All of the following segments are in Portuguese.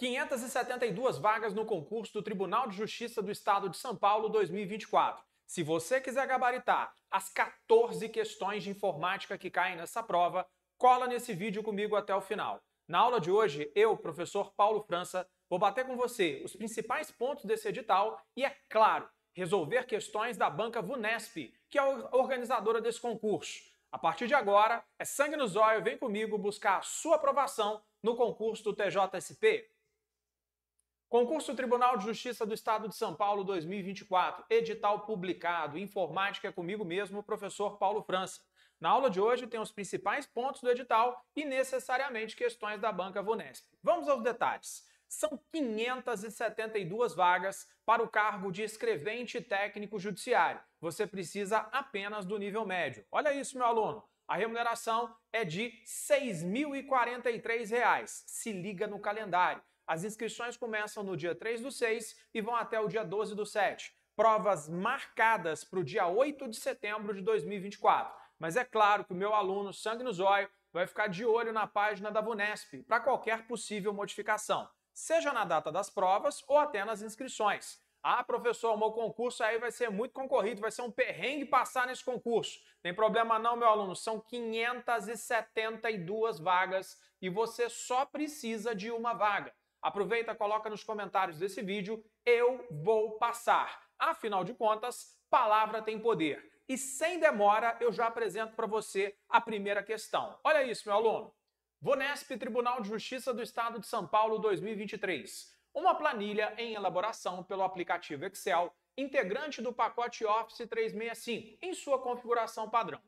572 vagas no concurso do Tribunal de Justiça do Estado de São Paulo 2024. Se você quiser gabaritar as 14 questões de informática que caem nessa prova, cola nesse vídeo comigo até o final. Na aula de hoje, eu, professor Paulo França, vou bater com você os principais pontos desse edital e, é claro, resolver questões da banca VUNESP, que é a organizadora desse concurso. A partir de agora, é sangue no zóio, vem comigo buscar a sua aprovação no concurso do TJSP. Concurso Tribunal de Justiça do Estado de São Paulo 2024, edital publicado, informática é comigo mesmo, o professor Paulo França. Na aula de hoje tem os principais pontos do edital e necessariamente questões da banca Vunesp. Vamos aos detalhes. São 572 vagas para o cargo de escrevente técnico judiciário. Você precisa apenas do nível médio. Olha isso, meu aluno. A remuneração é de R$ 6.043. Se liga no calendário. As inscrições começam no dia 3 do 6 e vão até o dia 12 do 7. Provas marcadas para o dia 8 de setembro de 2024. Mas é claro que o meu aluno, sangue no zóio, vai ficar de olho na página da VUNESP para qualquer possível modificação, seja na data das provas ou até nas inscrições. Ah, professor, meu concurso aí vai ser muito concorrido, vai ser um perrengue passar nesse concurso. Tem problema não, meu aluno, são 572 vagas e você só precisa de uma vaga. Aproveita, coloca nos comentários desse vídeo, eu vou passar. Afinal de contas, palavra tem poder. E sem demora, eu já apresento para você a primeira questão. Olha isso, meu aluno. Vonesp, Tribunal de Justiça do Estado de São Paulo 2023. Uma planilha em elaboração pelo aplicativo Excel, integrante do pacote Office 365, em sua configuração padrão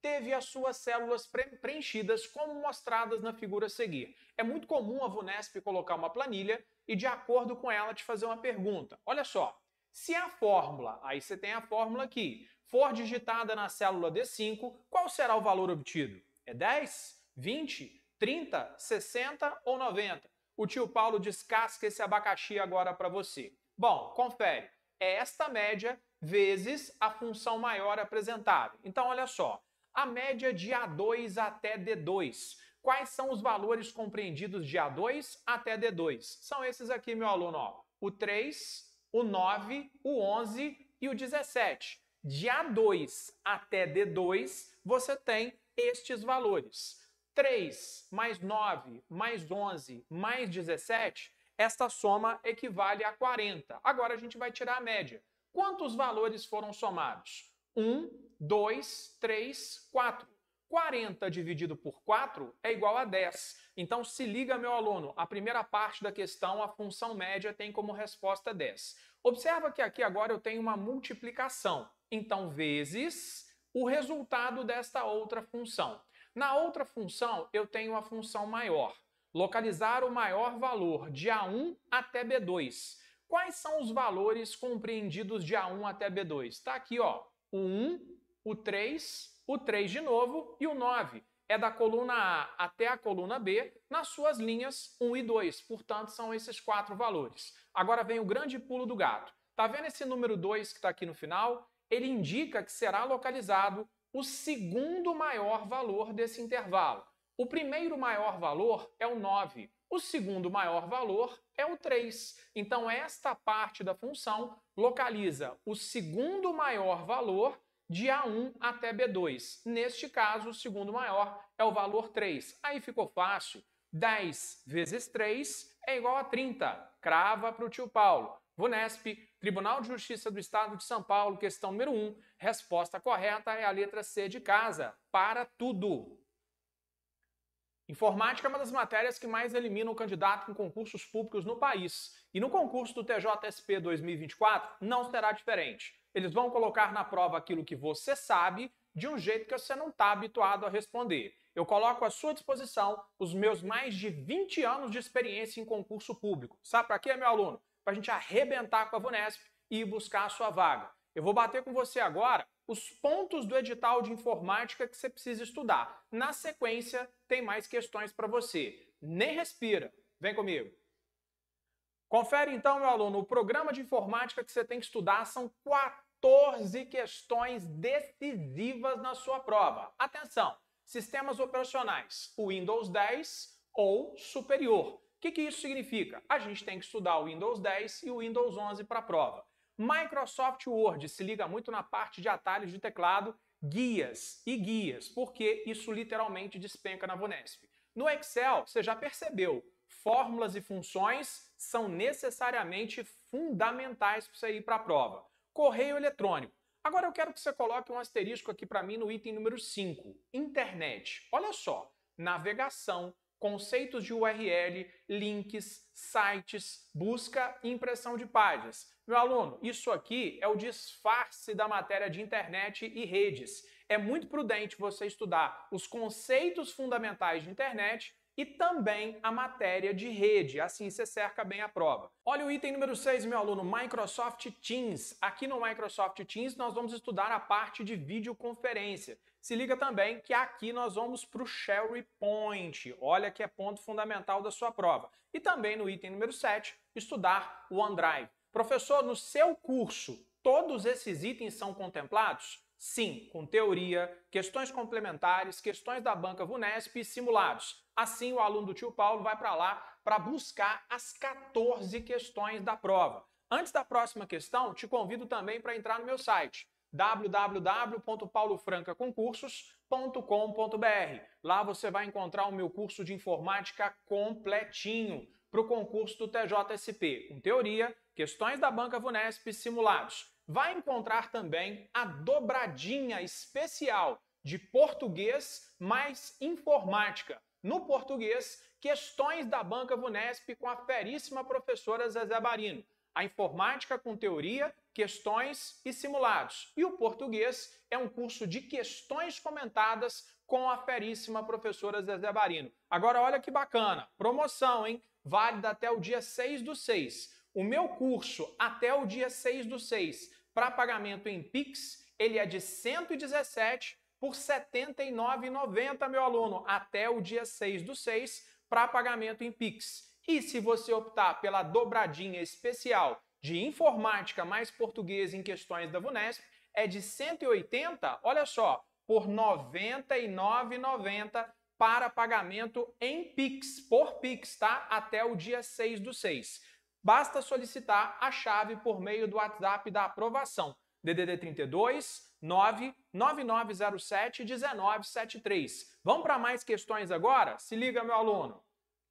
teve as suas células preenchidas como mostradas na figura a seguir. É muito comum a VUNESP colocar uma planilha e, de acordo com ela, te fazer uma pergunta. Olha só, se a fórmula, aí você tem a fórmula aqui, for digitada na célula D5, qual será o valor obtido? É 10, 20, 30, 60 ou 90? O tio Paulo descasca esse abacaxi agora para você. Bom, confere. É esta média vezes a função maior apresentada. Então, olha só, a média de A2 até D2. Quais são os valores compreendidos de A2 até D2? São esses aqui, meu aluno, ó. o 3, o 9, o 11 e o 17. De A2 até D2, você tem estes valores. 3 mais 9 mais 11 mais 17, esta soma equivale a 40. Agora a gente vai tirar a média. Quantos valores foram somados? 1, 2, 3, 4. 40 dividido por 4 é igual a 10. Então, se liga, meu aluno, a primeira parte da questão, a função média tem como resposta 10. Observa que aqui agora eu tenho uma multiplicação. Então, vezes o resultado desta outra função. Na outra função, eu tenho a função maior. Localizar o maior valor de A1 até B2. Quais são os valores compreendidos de A1 até B2? Está aqui, ó, o 1, o 3, o 3 de novo e o 9. É da coluna A até a coluna B, nas suas linhas 1 e 2. Portanto, são esses quatro valores. Agora vem o grande pulo do gato. Está vendo esse número 2 que está aqui no final? Ele indica que será localizado o segundo maior valor desse intervalo. O primeiro maior valor é o 9, o segundo maior valor é o 3. Então, esta parte da função localiza o segundo maior valor de A1 até B2. Neste caso, o segundo maior é o valor 3. Aí ficou fácil. 10 vezes 3 é igual a 30. Crava para o tio Paulo. VUNESP, Tribunal de Justiça do Estado de São Paulo, questão número 1. Resposta correta é a letra C de casa. Para tudo. Informática é uma das matérias que mais elimina o candidato em concursos públicos no país. E no concurso do TJSP 2024 não será diferente. Eles vão colocar na prova aquilo que você sabe de um jeito que você não está habituado a responder. Eu coloco à sua disposição os meus mais de 20 anos de experiência em concurso público. Sabe para quê, meu aluno? Para a gente arrebentar com a VUNESP e buscar a sua vaga. Eu vou bater com você agora os pontos do edital de informática que você precisa estudar. Na sequência, tem mais questões para você. Nem respira. Vem comigo. Confere então, meu aluno, o programa de informática que você tem que estudar são quatro. 14 questões decisivas na sua prova. Atenção, sistemas operacionais Windows 10 ou superior. O que, que, isso significa? A gente tem que estudar o Windows 10 e o Windows 11 para a prova. Microsoft Word se liga muito na parte de atalhos de teclado, guias e guias, porque isso literalmente despenca na Vunesp. No Excel, você já percebeu, fórmulas e funções são necessariamente fundamentais para você ir para a prova correio eletrônico. Agora eu quero que você coloque um asterisco aqui para mim no item número 5, internet. Olha só, navegação, conceitos de URL, links, sites, busca e impressão de páginas. Meu aluno, isso aqui é o disfarce da matéria de internet e redes. É muito prudente você estudar os conceitos fundamentais de internet e também a matéria de rede. Assim você cerca bem a prova. Olha o item número 6, meu aluno, Microsoft Teams. Aqui no Microsoft Teams nós vamos estudar a parte de videoconferência. Se liga também que aqui nós vamos para o SharePoint. Olha que é ponto fundamental da sua prova. E também no item número 7, estudar o OneDrive. Professor, no seu curso, todos esses itens são contemplados? Sim, com teoria, questões complementares, questões da banca VUNESP e simulados. Assim, o aluno do tio Paulo vai para lá para buscar as 14 questões da prova. Antes da próxima questão, te convido também para entrar no meu site www.paulofrancaconcursos.com.br. Lá você vai encontrar o meu curso de informática completinho para o concurso do TJSP, com teoria, questões da banca VUNESP simulados vai encontrar também a dobradinha especial de português mais informática. No português, questões da banca Vunesp com a feríssima professora Zezé Barino. A informática com teoria, questões e simulados. E o português é um curso de questões comentadas com a feríssima professora Zezé Barino. Agora, olha que bacana, promoção, hein? Válida até o dia 6 do 6. O meu curso, até o dia 6 do 6, para pagamento em Pix, ele é de 117 por 79,90, meu aluno, até o dia 6 do 6 para pagamento em Pix. E se você optar pela dobradinha especial de informática mais português em questões da VUNESP, é de 180, olha só, por 99,90 para pagamento em Pix, por Pix, tá? Até o dia 6 do 6 basta solicitar a chave por meio do WhatsApp da aprovação. DDD 32 99907 1973. Vamos para mais questões agora? Se liga, meu aluno.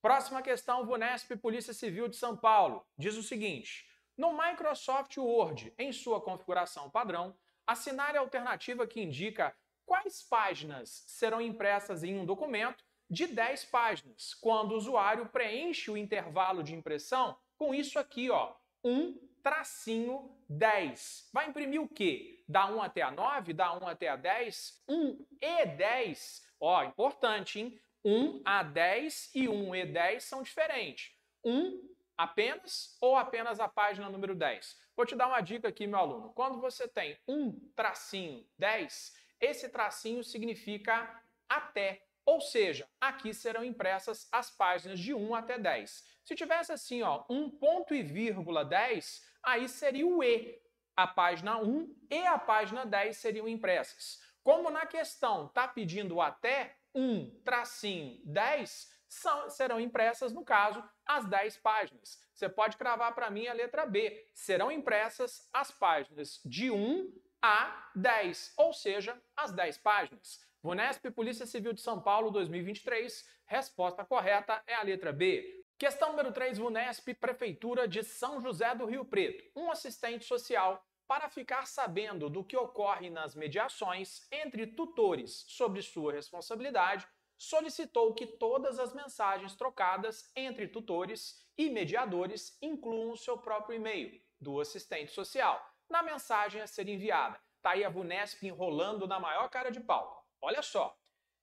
Próxima questão, Vunesp Polícia Civil de São Paulo. Diz o seguinte: No Microsoft Word, em sua configuração padrão, assinale a alternativa que indica quais páginas serão impressas em um documento de 10 páginas, quando o usuário preenche o intervalo de impressão com isso aqui, ó, 1 tracinho 10. Vai imprimir o quê? Da 1 até a 9, da 1 até a 10, 1 e 10. Ó, importante, hein? 1 a 10 e 1 e 10 são diferentes. 1 apenas ou apenas a página número 10. Vou te dar uma dica aqui, meu aluno. Quando você tem 1 tracinho 10, esse tracinho significa até. Ou seja, aqui serão impressas as páginas de 1 até 10. Se tivesse assim, ó, 1 ponto e vírgula 10, aí seria o E. A página 1 e a página 10 seriam impressas. Como na questão está pedindo até 1 tracinho 10, são, serão impressas, no caso, as 10 páginas. Você pode cravar para mim a letra B. Serão impressas as páginas de 1 a 10, ou seja, as 10 páginas. Vunesp Polícia Civil de São Paulo 2023. Resposta correta é a letra B. Questão número 3, Vunesp Prefeitura de São José do Rio Preto. Um assistente social para ficar sabendo do que ocorre nas mediações entre tutores sobre sua responsabilidade, solicitou que todas as mensagens trocadas entre tutores e mediadores incluam seu próprio e-mail do assistente social na mensagem a ser enviada. Tá aí a Vunesp enrolando na maior cara de pau. Olha só.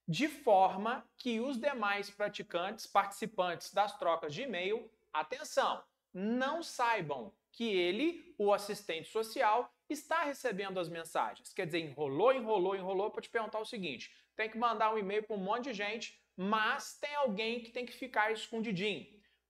De forma que os demais praticantes, participantes das trocas de e-mail, atenção, não saibam que ele, o assistente social, está recebendo as mensagens. Quer dizer, enrolou, enrolou, enrolou para te perguntar o seguinte: tem que mandar um e-mail para um monte de gente, mas tem alguém que tem que ficar escondidinho.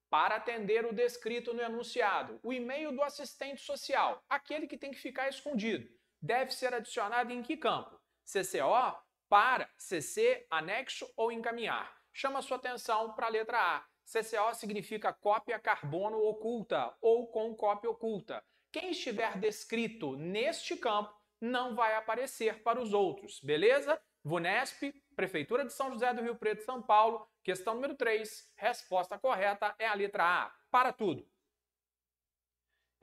Para atender o descrito no enunciado, o e-mail do assistente social, aquele que tem que ficar escondido, deve ser adicionado em que campo? CCO, para CC, anexo ou encaminhar. Chama sua atenção para a letra A. CCO significa cópia carbono oculta ou com cópia oculta. Quem estiver descrito neste campo não vai aparecer para os outros, beleza? VUNESP, Prefeitura de São José do Rio Preto, São Paulo, questão número 3, resposta correta é a letra A. Para tudo!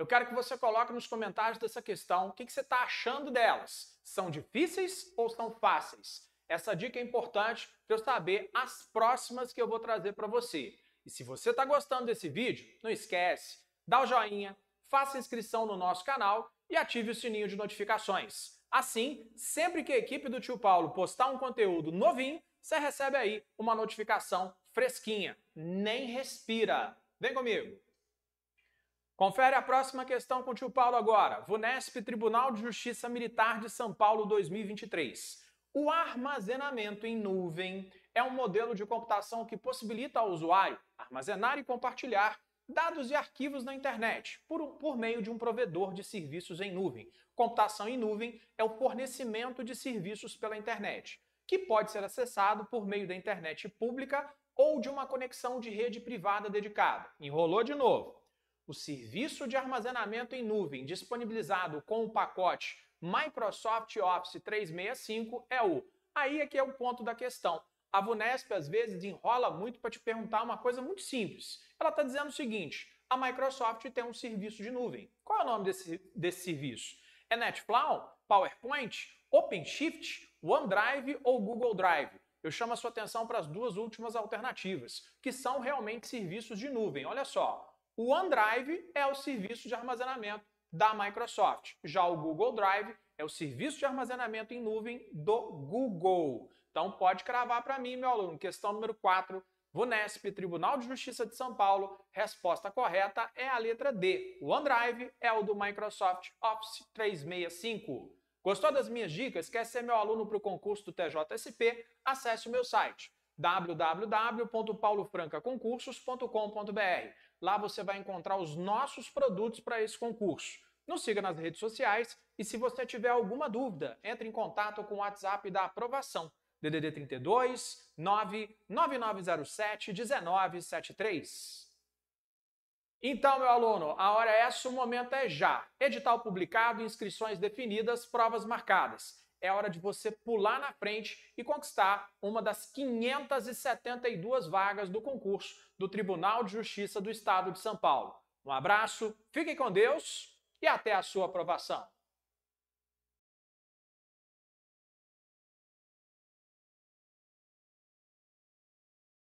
Eu quero que você coloque nos comentários dessa questão o que, você está achando delas. São difíceis ou são fáceis? Essa dica é importante para eu saber as próximas que eu vou trazer para você. E se você está gostando desse vídeo, não esquece, dá o joinha, faça inscrição no nosso canal e ative o sininho de notificações. Assim, sempre que a equipe do Tio Paulo postar um conteúdo novinho, você recebe aí uma notificação fresquinha. Nem respira. Vem comigo! Confere a próxima questão com o tio Paulo agora. VUNESP, Tribunal de Justiça Militar de São Paulo 2023. O armazenamento em nuvem é um modelo de computação que possibilita ao usuário armazenar e compartilhar dados e arquivos na internet por, por meio de um provedor de serviços em nuvem. Computação em nuvem é o fornecimento de serviços pela internet, que pode ser acessado por meio da internet pública ou de uma conexão de rede privada dedicada. Enrolou de novo o serviço de armazenamento em nuvem disponibilizado com o pacote Microsoft Office 365 é o. Aí é que é o ponto da questão. A Vunesp às vezes enrola muito para te perguntar uma coisa muito simples. Ela está dizendo o seguinte: a Microsoft tem um serviço de nuvem. Qual é o nome desse, desse serviço? É NetFlow, PowerPoint, OpenShift, OneDrive ou Google Drive? Eu chamo a sua atenção para as duas últimas alternativas, que são realmente serviços de nuvem. Olha só, o OneDrive é o serviço de armazenamento da Microsoft. Já o Google Drive é o serviço de armazenamento em nuvem do Google. Então pode cravar para mim, meu aluno. Questão número 4, VUNESP, Tribunal de Justiça de São Paulo. Resposta correta é a letra D. O OneDrive é o do Microsoft Office 365. Gostou das minhas dicas? Quer ser meu aluno para o concurso do TJSP? Acesse o meu site www.paulofrancaconcursos.com.br. Lá você vai encontrar os nossos produtos para esse concurso. Nos siga nas redes sociais e se você tiver alguma dúvida, entre em contato com o WhatsApp da aprovação. DDD 32 99907 1973. Então, meu aluno, a hora é essa, o momento é já. Edital publicado, inscrições definidas, provas marcadas é hora de você pular na frente e conquistar uma das 572 vagas do concurso do Tribunal de Justiça do Estado de São Paulo. Um abraço, fiquem com Deus e até a sua aprovação.